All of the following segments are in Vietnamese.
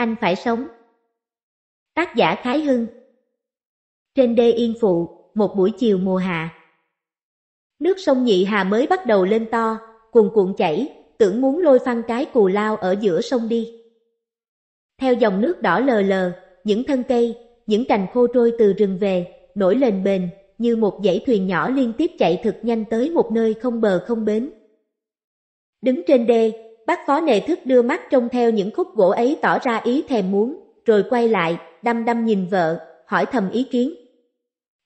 Anh phải sống Tác giả Khái Hưng Trên đê Yên Phụ, một buổi chiều mùa hạ Nước sông Nhị Hà mới bắt đầu lên to, cuồn cuộn chảy, tưởng muốn lôi phăng cái cù lao ở giữa sông đi. Theo dòng nước đỏ lờ lờ, những thân cây, những cành khô trôi từ rừng về, nổi lên bền, như một dãy thuyền nhỏ liên tiếp chạy thật nhanh tới một nơi không bờ không bến. Đứng trên đê, Bác phó nề thức đưa mắt trông theo những khúc gỗ ấy tỏ ra ý thèm muốn, rồi quay lại, đăm đăm nhìn vợ, hỏi thầm ý kiến.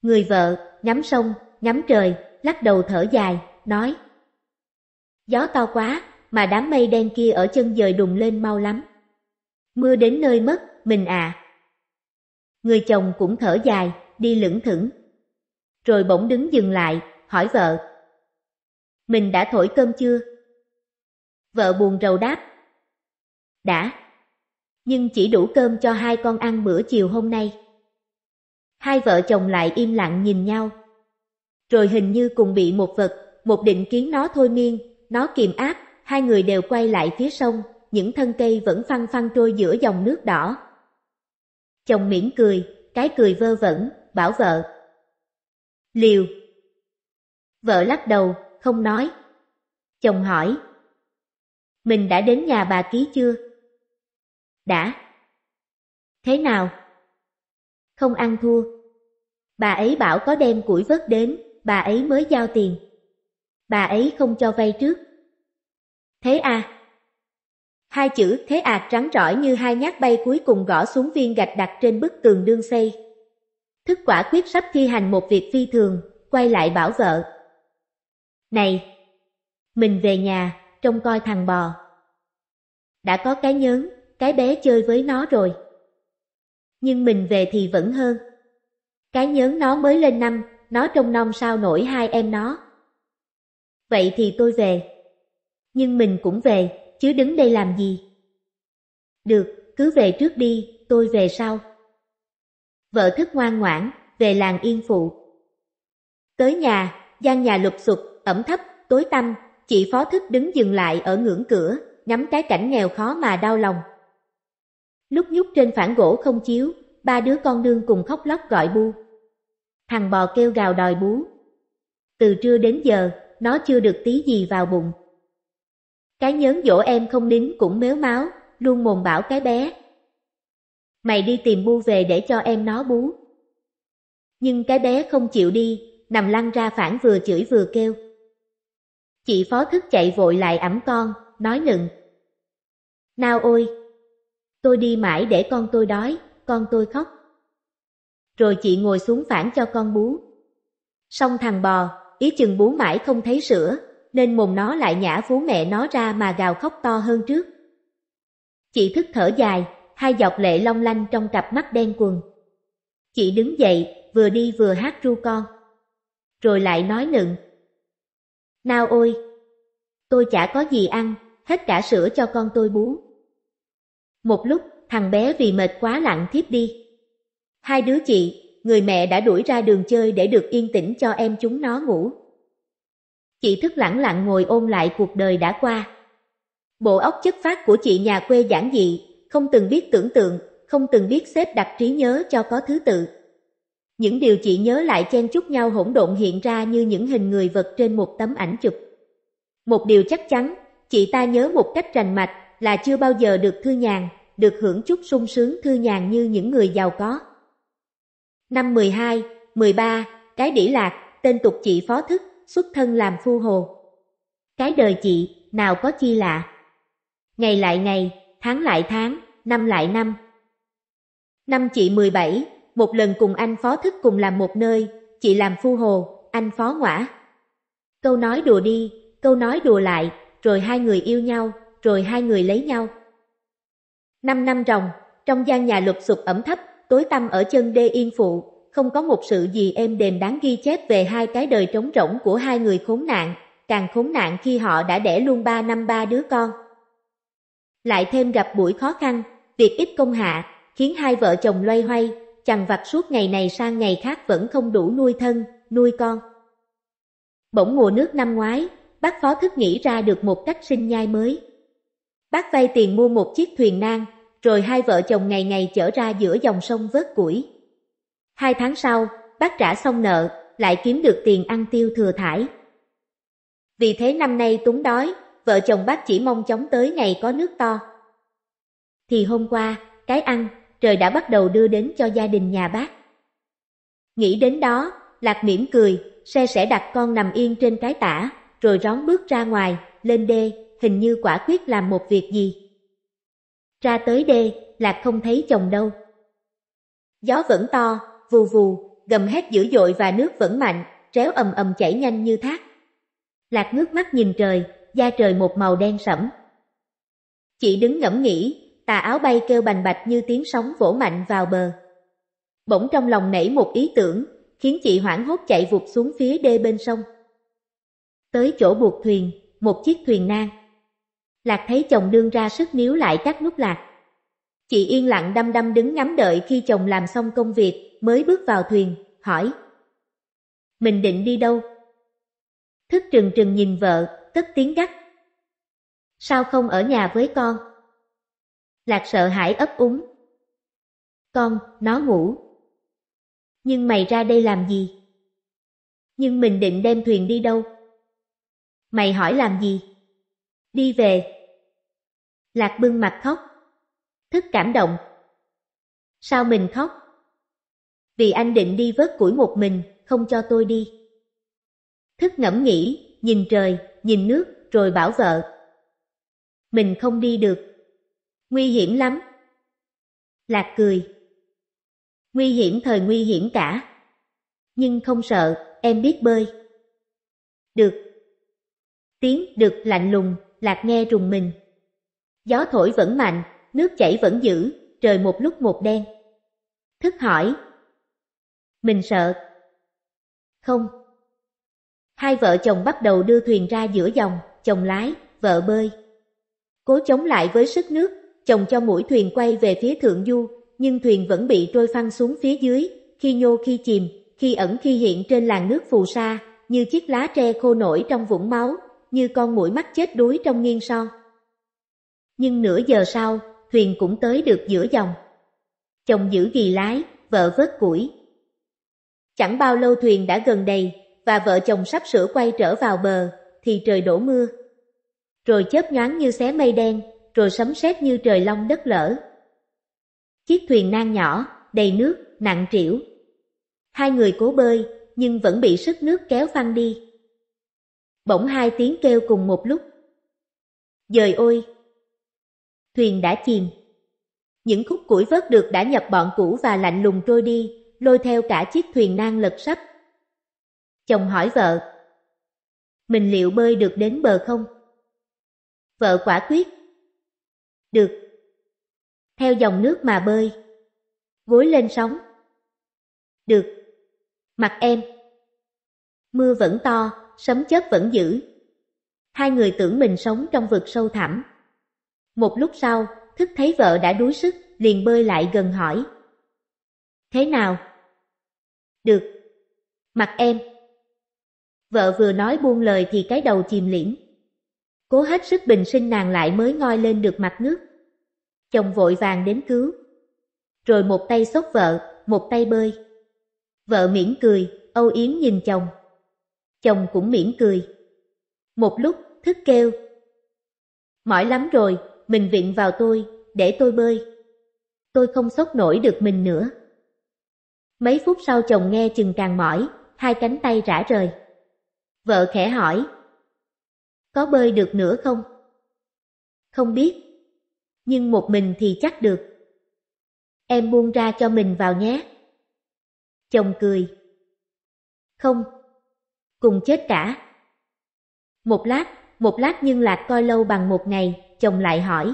Người vợ, ngắm sông, ngắm trời, lắc đầu thở dài, nói. Gió to quá, mà đám mây đen kia ở chân dời đùng lên mau lắm. Mưa đến nơi mất, mình à. Người chồng cũng thở dài, đi lững thững. Rồi bỗng đứng dừng lại, hỏi vợ. Mình đã thổi cơm chưa? Vợ buồn rầu đáp. Đã, nhưng chỉ đủ cơm cho hai con ăn bữa chiều hôm nay. Hai vợ chồng lại im lặng nhìn nhau. Rồi hình như cùng bị một vật, một định kiến nó thôi miên, nó kiềm áp, hai người đều quay lại phía sông, những thân cây vẫn phăng phăng trôi giữa dòng nước đỏ. Chồng miễn cười, cái cười vơ vẩn, bảo vợ. Liều. Vợ lắc đầu, không nói. Chồng hỏi, mình đã đến nhà bà ký chưa? Đã. Thế nào? Không ăn thua. Bà ấy bảo có đem củi vớt đến, bà ấy mới giao tiền. Bà ấy không cho vay trước. Thế à? Hai chữ thế à trắng trỏi như hai nhát bay cuối cùng gõ xuống viên gạch đặt trên bức tường đương xây. Thức quả quyết sắp thi hành một việc phi thường, quay lại bảo vợ. Này! Mình về nhà, trông coi thằng bò. Đã có cái nhớn, cái bé chơi với nó rồi. Nhưng mình về thì vẫn hơn. Cái nhớn nó mới lên năm, nó trông non sao nổi hai em nó. Vậy thì tôi về. Nhưng mình cũng về, chứ đứng đây làm gì? Được, cứ về trước đi, tôi về sau. Vợ thức ngoan ngoãn, về làng yên phụ. Tới nhà, gian nhà lụp sụp, ẩm thấp, tối tăm, chị phó thức đứng dừng lại ở ngưỡng cửa, ngắm cái cảnh nghèo khó mà đau lòng. Lúc nhúc trên phản gỗ không chiếu, ba đứa con nương cùng khóc lóc gọi bu. Thằng bò kêu gào đòi bú. Từ trưa đến giờ, nó chưa được tí gì vào bụng. Cái nhớn dỗ em không nín cũng mếu máu, luôn mồm bảo cái bé. Mày đi tìm bu về để cho em nó bú. Nhưng cái bé không chịu đi, nằm lăn ra phản vừa chửi vừa kêu. Chị phó thức chạy vội lại ẵm con, nói nựng. Nào ôi! Tôi đi mãi để con tôi đói, con tôi khóc. Rồi chị ngồi xuống phản cho con bú. Xong thằng bò, ý chừng bú mãi không thấy sữa, nên mồm nó lại nhả phú mẹ nó ra mà gào khóc to hơn trước. Chị thức thở dài, hai giọt lệ long lanh trong cặp mắt đen quần. Chị đứng dậy, vừa đi vừa hát ru con. Rồi lại nói nựng, nào ôi! Tôi chả có gì ăn, hết cả sữa cho con tôi bú. Một lúc, thằng bé vì mệt quá lặng thiếp đi. Hai đứa chị, người mẹ đã đuổi ra đường chơi để được yên tĩnh cho em chúng nó ngủ. Chị thức lẳng lặng ngồi ôn lại cuộc đời đã qua. Bộ óc chất phát của chị nhà quê giản dị, không từng biết tưởng tượng, không từng biết xếp đặt trí nhớ cho có thứ tự. Những điều chị nhớ lại chen chúc nhau hỗn độn hiện ra như những hình người vật trên một tấm ảnh chụp. Một điều chắc chắn, chị ta nhớ một cách rành mạch là chưa bao giờ được thư nhàn, được hưởng chút sung sướng thư nhàn như những người giàu có. Năm 12, 13, cái đỉ lạc, tên tục chị phó thức, xuất thân làm phu hồ. Cái đời chị, nào có chi lạ. Ngày lại ngày, tháng lại tháng, năm lại năm. Năm chị 17, một lần cùng anh phó thức cùng làm một nơi, chị làm phu hồ, anh phó ngõa. Câu nói đùa đi, câu nói đùa lại, rồi hai người yêu nhau, rồi hai người lấy nhau. Năm năm ròng, trong gian nhà lụp sụp ẩm thấp, tối tăm ở chân đê yên phụ, không có một sự gì êm đềm đáng ghi chép về hai cái đời trống rỗng của hai người khốn nạn, càng khốn nạn khi họ đã đẻ luôn ba năm ba đứa con. Lại thêm gặp buổi khó khăn, việc ít công hạ, khiến hai vợ chồng loay hoay, chằn vặt suốt ngày này sang ngày khác vẫn không đủ nuôi thân, nuôi con. Bỗng mùa nước năm ngoái, bác phó thức nghĩ ra được một cách sinh nhai mới. Bác vay tiền mua một chiếc thuyền nan, rồi hai vợ chồng ngày ngày chở ra giữa dòng sông vớt củi. Hai tháng sau, bác trả xong nợ, lại kiếm được tiền ăn tiêu thừa thải. Vì thế năm nay túng đói, vợ chồng bác chỉ mong chóng tới ngày có nước to. Thì hôm qua, cái ăn, trời đã bắt đầu đưa đến cho gia đình nhà bác. Nghĩ đến đó, Lạc mỉm cười, xe sẽ đặt con nằm yên trên cái tả, rồi rón bước ra ngoài, lên đê, hình như quả quyết làm một việc gì. Ra tới đê, Lạc không thấy chồng đâu. Gió vẫn to, vù vù, gầm hét dữ dội và nước vẫn mạnh, réo ầm ầm chảy nhanh như thác. Lạc ngước mắt nhìn trời, da trời một màu đen sẫm. Chị đứng ngẫm nghĩ, tà áo bay kêu bành bạch như tiếng sóng vỗ mạnh vào bờ. Bỗng trong lòng nảy một ý tưởng, khiến chị hoảng hốt chạy vụt xuống phía đê bên sông. Tới chỗ buộc thuyền, một chiếc thuyền nan. Lạc thấy chồng đương ra sức níu lại các nút lạc. Chị yên lặng đăm đăm đứng ngắm đợi khi chồng làm xong công việc, mới bước vào thuyền, hỏi. Mình định đi đâu? Thức trừng trừng nhìn vợ, tức tiếng gắt. Sao không ở nhà với con? Lạc sợ hãi ấp úng. Con, nó ngủ. Nhưng mày ra đây làm gì? Nhưng mình định đem thuyền đi đâu? Mày hỏi làm gì? Đi về. Lạc bưng mặt khóc. Thức cảm động. Sao mình khóc? Vì anh định đi vớt củi một mình, không cho tôi đi. Thức ngẫm nghĩ, nhìn trời, nhìn nước, rồi bảo vợ. Mình không đi được. Nguy hiểm lắm. Lạc cười. Nguy hiểm thời nguy hiểm cả. Nhưng không sợ, em biết bơi. Được. Tiếng được lạnh lùng, Lạc nghe rùng mình. Gió thổi vẫn mạnh, nước chảy vẫn dữ, trời một lúc một đen. Thức hỏi. Mình sợ. Không. Hai vợ chồng bắt đầu đưa thuyền ra giữa dòng, chồng lái, vợ bơi. Cố chống lại với sức nước, chồng cho mũi thuyền quay về phía thượng du, nhưng thuyền vẫn bị trôi phăng xuống phía dưới, khi nhô khi chìm, khi ẩn khi hiện trên làn nước phù sa, như chiếc lá tre khô nổi trong vũng máu, như con mũi mắt chết đuối trong nghiêng son. Nhưng nửa giờ sau, thuyền cũng tới được giữa dòng. Chồng giữ ghi lái, vợ vớt củi. Chẳng bao lâu thuyền đã gần đầy, và vợ chồng sắp sửa quay trở vào bờ, thì trời đổ mưa. Rồi chớp nhoáng như xé mây đen, rồi sấm sét như trời long đất lở. Chiếc thuyền nan nhỏ, đầy nước, nặng trĩu. Hai người cố bơi, nhưng vẫn bị sức nước kéo phăng đi. Bỗng hai tiếng kêu cùng một lúc. Dời ôi! Thuyền đã chìm. Những khúc củi vớt được đã nhập bọn cũ và lạnh lùng trôi đi, lôi theo cả chiếc thuyền nan lật sắp. Chồng hỏi vợ, mình liệu bơi được đến bờ không? Vợ quả quyết, được. Theo dòng nước mà bơi. Gối lên sóng. Được. Mặt em. Mưa vẫn to, sấm chớp vẫn dữ. Hai người tưởng mình sống trong vực sâu thẳm. Một lúc sau, thức thấy vợ đã đuối sức, liền bơi lại gần hỏi. Thế nào? Được. Mặt em. Vợ vừa nói buông lời thì cái đầu chìm liễm. Cố hết sức bình sinh nàng lại mới ngoi lên được mặt nước. Chồng vội vàng đến cứu. Rồi một tay xốc vợ, một tay bơi. Vợ mỉm cười, âu yếm nhìn chồng. Chồng cũng mỉm cười. Một lúc, thức kêu. Mỏi lắm rồi, mình viện vào tôi, để tôi bơi. Tôi không sốc nổi được mình nữa. Mấy phút sau chồng nghe chừng càng mỏi, hai cánh tay rã rời. Vợ khẽ hỏi, có bơi được nữa không? Không biết. Nhưng một mình thì chắc được. Em buông ra cho mình vào nhé. Chồng cười. Không. Cùng chết cả. Một lát, một lát nhưng Lạc coi lâu bằng một ngày, chồng lại hỏi.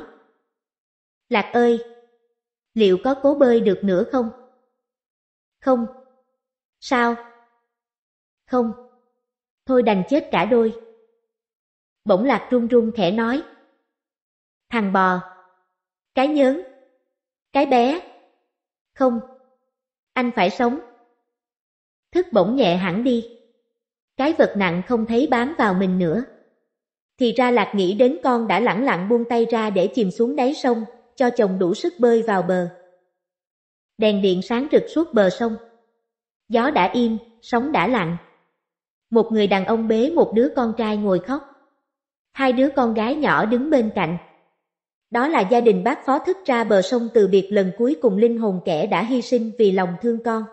Lạc ơi, liệu có cố bơi được nữa không? Không. Sao? Không. Thôi đành chết cả đôi. Bỗng lạc run run khẽ nói. Thằng bò. Cái nhớn. Cái bé. Không. Anh phải sống. Thức bỗng nhẹ hẳn đi. Cái vật nặng không thấy bám vào mình nữa. Thì ra lạc nghĩ đến con đã lẳng lặng buông tay ra để chìm xuống đáy sông, cho chồng đủ sức bơi vào bờ. Đèn điện sáng rực suốt bờ sông. Gió đã im, sóng đã lặng. Một người đàn ông bế một đứa con trai ngồi khóc hai đứa con gái nhỏ đứng bên cạnh. Đó là gia đình bác phó thức ra bờ sông từ biệt lần cuối cùng linh hồn kẻ đã hy sinh vì lòng thương con.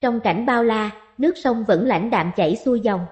Trong cảnh bao la, nước sông vẫn lãnh đạm chảy xuôi dòng.